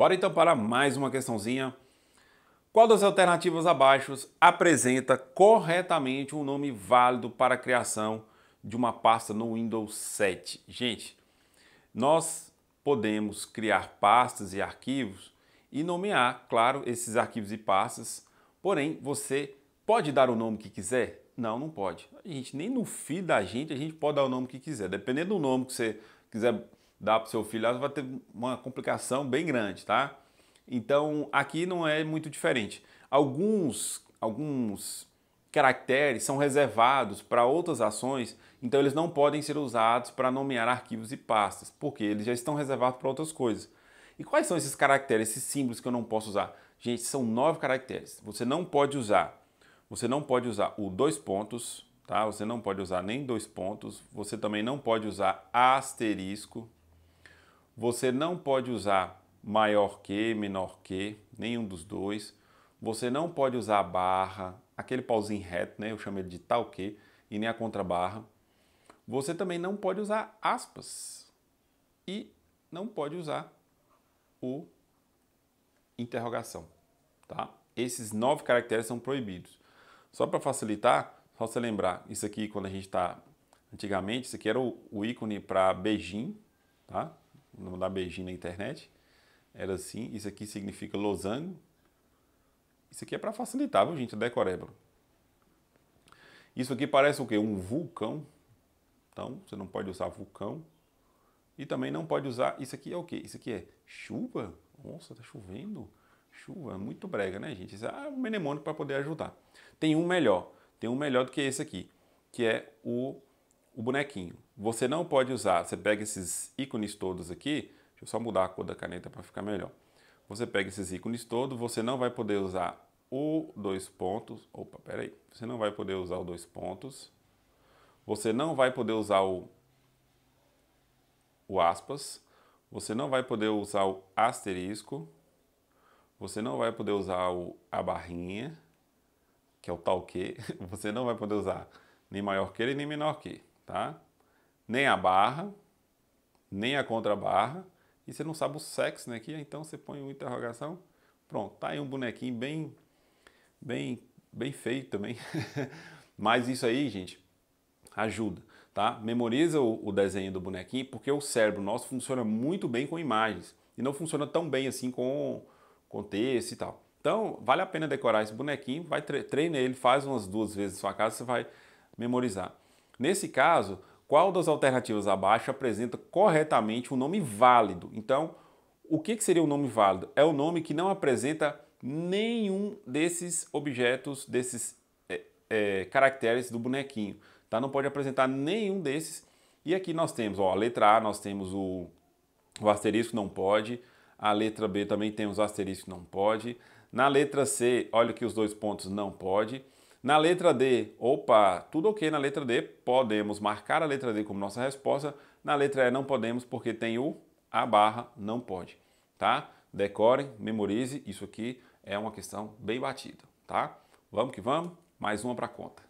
Bora então para mais uma questãozinha. Qual das alternativas abaixo apresenta corretamente um nome válido para a criação de uma pasta no Windows 7? Gente, nós podemos criar pastas e arquivos e nomear, claro, esses arquivos e pastas, porém você pode dar o nome que quiser? Não, não pode. A gente nem no feed da gente a gente pode dar o nome que quiser. Dependendo do nome que você quiser dar para o seu filho, vai ter uma complicação bem grande, tá? Então aqui não é muito diferente. Alguns, alguns caracteres são reservados para outras ações, então eles não podem ser usados para nomear arquivos e pastas, porque eles já estão reservados para outras coisas. E quais são esses caracteres, esses símbolos que eu não posso usar? Gente, são nove caracteres. Você não pode usar. Você não pode usar o dois pontos, tá? Você não pode usar nem dois pontos. Você também não pode usar asterisco, você não pode usar maior que, menor que, nenhum dos dois. Você não pode usar a barra, aquele pauzinho reto, né? Eu chamo ele de tal que, e nem a contrabarra. Você também não pode usar aspas e não pode usar o interrogação, tá? Esses nove caracteres são proibidos. Só para facilitar, só você lembrar, isso aqui quando a gente está antigamente, isso aqui era o, o ícone para beijinho, tá? não dá beijinho na internet. Era assim, isso aqui significa losango. Isso aqui é para facilitar, viu, gente? Decorébalo. Isso aqui parece o quê? Um vulcão. Então, você não pode usar vulcão. E também não pode usar... Isso aqui é o quê? Isso aqui é chuva? Nossa, tá chovendo. Chuva, muito brega, né, gente? Isso é um mnemônico para poder ajudar. Tem um melhor. Tem um melhor do que esse aqui, que é o o bonequinho. Você não pode usar, você pega esses ícones todos aqui, deixa eu só mudar a cor da caneta para ficar melhor. Você pega esses ícones todos, você não vai poder usar o dois pontos, opa, peraí, você não vai poder usar o dois pontos, você não vai poder usar o, o aspas, você não vai poder usar o asterisco, você não vai poder usar o, a barrinha, que é o tal que, você não vai poder usar nem maior que ele nem menor que tá? Nem a barra, nem a contrabarra, e você não sabe o sexo, né, aqui, é, então você põe uma interrogação, pronto, tá aí um bonequinho bem bem bem feito também. Mas isso aí, gente, ajuda, tá? Memoriza o, o desenho do bonequinho, porque o cérebro nosso funciona muito bem com imagens e não funciona tão bem assim com com texto e tal. Então, vale a pena decorar esse bonequinho, vai treina ele, faz umas duas vezes na sua casa, você vai memorizar. Nesse caso, qual das alternativas abaixo apresenta corretamente um nome válido? Então, o que seria um nome válido? É o um nome que não apresenta nenhum desses objetos, desses é, é, caracteres do bonequinho. Tá? Não pode apresentar nenhum desses. E aqui nós temos ó, a letra A, nós temos o, o asterisco, não pode. A letra B também temos o asterisco, não pode. Na letra C, olha que os dois pontos não pode. Na letra D, opa, tudo ok na letra D, podemos marcar a letra D como nossa resposta. Na letra E não podemos porque tem o a barra, não pode, tá? Decore, memorize, isso aqui é uma questão bem batida, tá? Vamos que vamos, mais uma para conta.